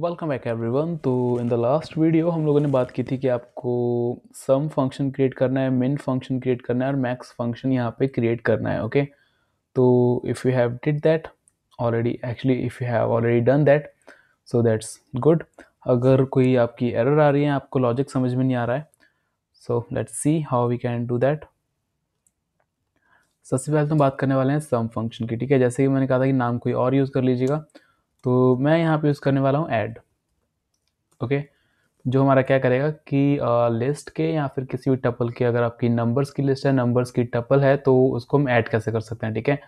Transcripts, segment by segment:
Welcome back every one तो in the last video हम लोगों ने बात की थी कि आपको सम फंक्शन क्रिएट करना है मिन फंक्शन क्रिएट करना है और मैक्स फंक्शन यहाँ पे क्रिएट करना है ओके तो if you have did that already actually if you have already done that so that's good अगर कोई आपकी एरर आ रही है आपको लॉजिक समझ में नहीं आ रहा है so let's see how we can do that सबसे पहले तो बात करने वाले हैं सम फंक्शन की ठीक है जैसे कि मैंने कहा था कि नाम कोई और यूज़ कर लीजिएगा तो मैं यहाँ पे यूज़ करने वाला हूँ ऐड ओके जो हमारा क्या करेगा कि आ, लिस्ट के या फिर किसी भी टपल के अगर आपकी नंबर्स की लिस्ट है नंबर्स की टपल है तो उसको हम ऐड कैसे कर सकते हैं ठीक है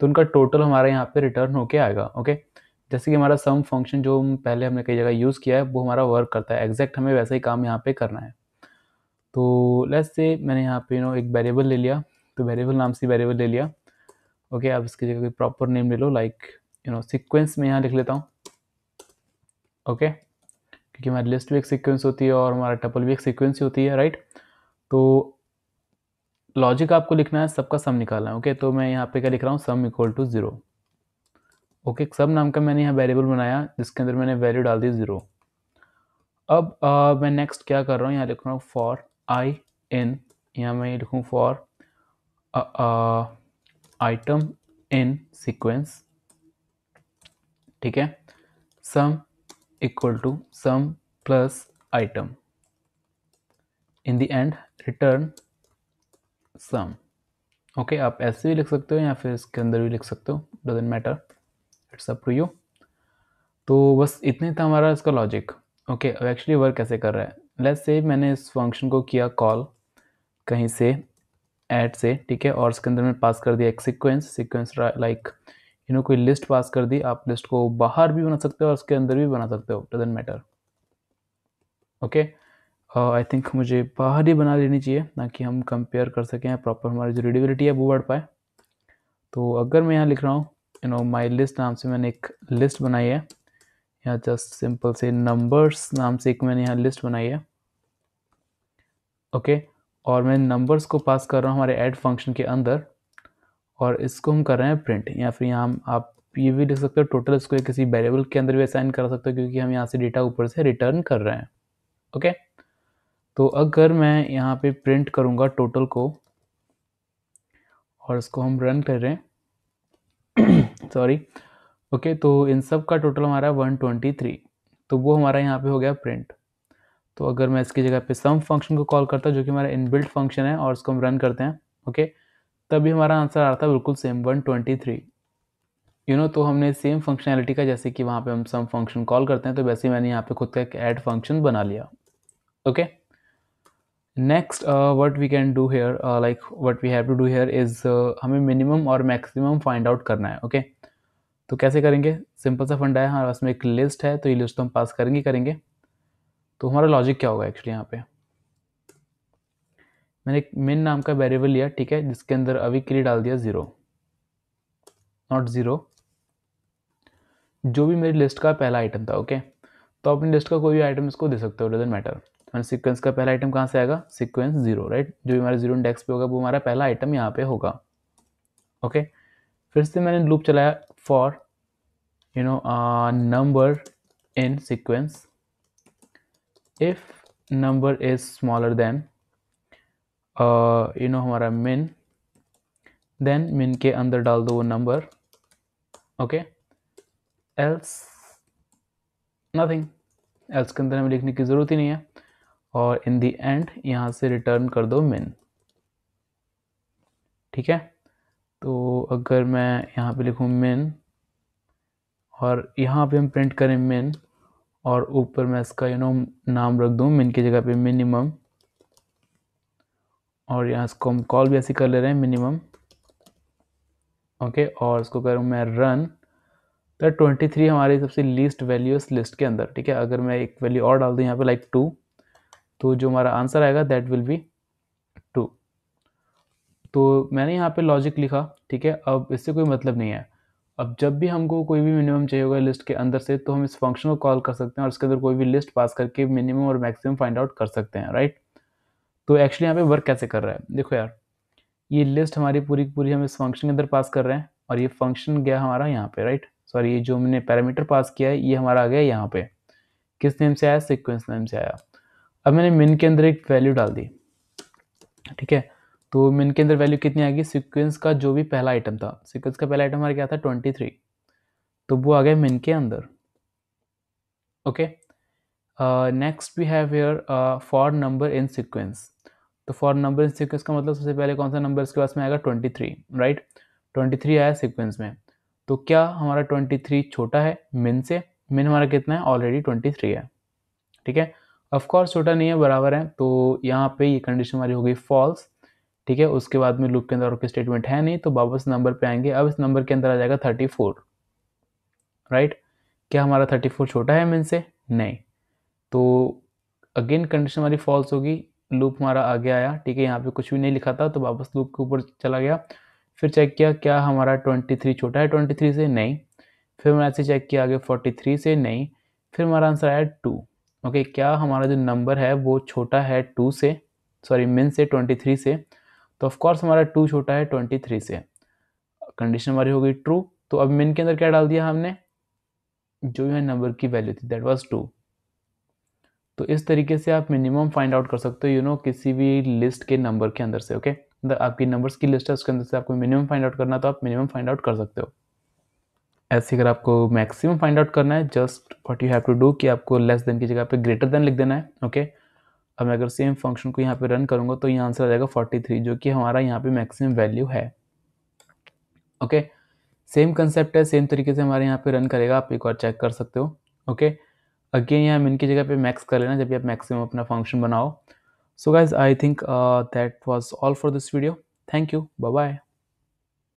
तो उनका टोटल हमारा यहाँ पे रिटर्न होके आएगा ओके जैसे कि हमारा सम फंक्शन जो हम पहले हमने कई जगह यूज़ किया है वो हमारा वर्क करता है एग्जैक्ट हमें वैसा ही काम यहाँ पर करना है तो लेट्स से मैंने यहाँ पे नो एक वेरिएबल ले लिया तो वेरिएबल नाम से वेरिएबल ले लिया ओके आप इसकी जगह कोई प्रॉपर नेम ले लो लाइक यू नो सीक्वेंस में यहाँ लिख लेता हूँ ओके क्योंकि हमारी लिस्ट भी एक सीक्वेंस होती है और हमारा टपल भी एक सीक्वेंस ही होती है राइट तो लॉजिक आपको लिखना है सबका सम निकालना है ओके तो मैं यहाँ पे क्या लिख रहा हूँ sum equal to zero okay सब नाम का मैंने यहाँ वेरिएबल बनाया जिसके अंदर मैंने वैल्यू डाल दी ज़ीरो अब आ, मैं नेक्स्ट क्या कर रहा हूँ यहाँ लिख रहा हूँ फॉर आई इन यहाँ मैं लिखूँ फॉर आइटम इन सिक्वेंस ठीक है sum equal to sum plus item in the end return sum okay आप ऐसे भी लिख सकते हो या फिर इसके अंदर भी लिख सकते हो doesn't matter it's up to you तो बस इतने था हमारा इसका लॉजिक ओके अब एक्चुअली वर्क कैसे कर रहा है लेट्स से मैंने इस फंक्शन को किया कॉल कहीं से ऐड से ठीक है और इसके अंदर मैंने पास कर दिया एक sequence sequence like like, you know कोई लिस्ट पास कर दी आप लिस्ट को बाहर भी बना सकते हो और उसके अंदर भी बना सकते हो doesn't matter okay I think मुझे बाहर ही बना लेनी चाहिए ताकि हम कंपेयर कर सकें प्रॉपर हमारी जो रेडिबिलिटी है वो बढ़ पाए तो अगर मैं यहाँ लिख रहा हूँ यू नो माई लिस्ट नाम से मैंने एक लिस्ट बनाई है या जस्ट सिंपल से नंबर्स नाम से एक मैंने यहाँ लिस्ट बनाई है ओके okay? और मैं नंबर्स को पास कर रहा हूँ हमारे ऐड फंक्शन के अंदर और इसको हम कर रहे हैं प्रिंट या फिर यहाँ हम आप ये भी लिख सकते हो टोटल इसको किसी वेरिएबल के अंदर भी असाइन कर सकते हो क्योंकि हम यहाँ से डेटा ऊपर से रिटर्न कर रहे हैं ओके तो अगर मैं यहाँ पे प्रिंट करूँगा टोटल को और इसको हम रन कर रहे हैं सॉरी ओके तो इन सब का टोटल हमारा वन ट्वेंटी थ्री तो वो हमारा यहाँ पे हो गया प्रिंट तो अगर मैं इसकी जगह पे सम फंक्शन को कॉल करता हूँ जो कि हमारा इनबिल्ट फंक्शन है और इसको हम रन करते हैं ओके okay? तभी हमारा आंसर आ रहा था बिल्कुल same one twenty three you know तो हमने सेम फंक्शनैलिटी का जैसे कि वहाँ पे हम सम फंक्शन कॉल करते हैं तो वैसे मैंने यहाँ पे खुद का एक ऐड फंक्शन बना लिया okay next what we can do here like what we have to do here is हमें मिनिमम और मैक्सिमम फाइंड आउट करना है ओके okay? तो कैसे करेंगे सिंपल सा फंडा है हमारे पास में एक लिस्ट है तो ये लिस्ट तो हम पास करेंगे करेंगे तो हमारा लॉजिक क्या होगा एक्चुअली यहाँ पर मैंने एक मेन नाम का वेरिएबल लिया ठीक है जिसके अंदर अभी के लिए डाल दिया ज़ीरो नॉट ज़ीरो जो भी मेरी लिस्ट का पहला आइटम था ओके तो अपनी लिस्ट का कोई भी आइटम इसको दे सकते हो डजेंट मैटर मैंने सिक्वेंस का पहला आइटम कहाँ से आएगा सिक्वेंस जीरो राइट जो भी हमारा जीरो इंडेक्स पे होगा वो हमारा पहला आइटम यहाँ पे होगा ओके फिर से मैंने लूप चलाया for you know number in sequence if number is smaller then you uh, know हमारा मिन देन मिन के अंदर डाल दो वो नंबर ओके एल्स नथिंग एल्स के अंदर हमें लिखने की ज़रूरत ही नहीं है और इन दी एंड यहाँ से रिटर्न कर दो मिन ठीक है तो अगर मैं यहाँ पे लिखूँ मिन और यहाँ पे हम प्रिंट करें मिन और ऊपर मैं इसका यू नो नाम रख दूँ मिन की जगह पे मिनिमम और यहाँ इसको हम कॉल भी ऐसे कर ले रहे हैं मिनिमम ओके और इसको कह रहा मैं रन तो ट्वेंटी थ्री हमारी सबसे लीस्ट वैल्यू इस लिस्ट के अंदर ठीक है अगर मैं एक वैल्यू और डाल दूँ यहाँ पे लाइक टू तो जो हमारा आंसर आएगा दैट विल बी टू तो मैंने यहाँ पे लॉजिक लिखा ठीक है अब इससे कोई मतलब नहीं है अब जब भी हमको कोई भी मिनिमम चाहिए होगा लिस्ट के अंदर से तो हम इस फंक्शन को कॉल कर सकते हैं और इसके अंदर कोई भी लिस्ट पास करके मिनिमम और मैक्सिमम फाइंड आउट कर सकते हैं राइट तो एक्चुअली यहाँ पे वर्क कैसे कर रहा है देखो यार ये लिस्ट हमारी पूरी पूरी हम इस फंक्शन के अंदर पास कर रहे हैं और ये फंक्शन गया हमारा यहाँ पे राइट सॉरी ये जो हमने पैरामीटर पास किया है ये हमारा आ गया यहाँ पे किस नेम से आया सिक्वेंस नेम से आया अब मैंने मिन के अंदर एक वैल्यू डाल दी ठीक है तो मिन के अंदर वैल्यू कितनी आ गई सिक्वेंस का जो भी पहला आइटम था सिक्वेंस का पहला आइटम हमारा क्या था ट्वेंटी थ्री तो वो आ गया मिन के अंदर okay next we have here for number in sequence तो फॉर नंबर इन सिक्वेंस का मतलब सबसे पहले कौन सा नंबर इसके पास में आएगा twenty three right twenty three आया सिक्वेंस में तो क्या हमारा ट्वेंटी थ्री छोटा है मिन से मिन हमारा कितना है ऑलरेडी ट्वेंटी थ्री है ठीक है ऑफकोर्स छोटा नहीं है बराबर है तो यहाँ पे ये कंडीशन हमारी होगी फॉल्स ठीक है उसके बाद में लूप के अंदर और कोई स्टेटमेंट है नहीं तो वापस नंबर पर आएंगे अब इस नंबर के अंदर आ जाएगा थर्टी फोर राइट क्या हमारा थर्टी फोर छोटा है मिन से नहीं तो अगेन कंडीशन हमारी फॉल्स होगी लूप हमारा आगे आया ठीक है यहाँ पे कुछ भी नहीं लिखा था तो वापस लूप के ऊपर चला गया फिर चेक किया क्या हमारा ट्वेंटी थ्री छोटा है ट्वेंटी थ्री से नहीं फिर मैंने ऐसे चेक किया आगे फोर्टी थ्री से नहीं फिर हमारा आंसर आया टू ओके क्या हमारा जो नंबर है वो छोटा है टू से सॉरी मिन से ट्वेंटी थ्री से तो ऑफकोर्स हमारा टू छोटा है ट्वेंटी थ्री से कंडीशन हमारी हो गई ट्रू तो अब मिन के अंदर क्या डाल दिया हमने जो है नंबर की वैल्यू थी दैट वाज टू तो इस तरीके से आप मिनिमम फाइंड आउट कर सकते हो यू नो किसी भी लिस्ट के नंबर के अंदर से ओके अंदर आपकी नंबर्स की लिस्ट है उसके अंदर से आपको मिनिमम फाइंड आउट करना तो आप मिनिमम फाइंड आउट कर सकते हो ऐसे अगर आपको मैक्सिमम फाइंड आउट करना है just what you have to do कि आपको लेस देन की जगह पे ग्रेटर देन लिख देना है ओके okay? अब मैं अगर सेम फंक्शन को यहाँ पे रन करूँगा तो यहाँ आंसर आ जाएगा 43 जो कि हमारा यहाँ पे मैक्सिमम वैल्यू है ओके सेम कंसेप्ट है सेम तरीके से हमारे यहाँ पे रन करेगा आप एक बार चेक कर सकते हो ओके okay? अगेन यहाँ मिन की जगह पे मैक्स कर लेना जब भी आप मैक्सिमम अपना फंक्शन बनाओ so guys I think that was all for this video thank you bye bye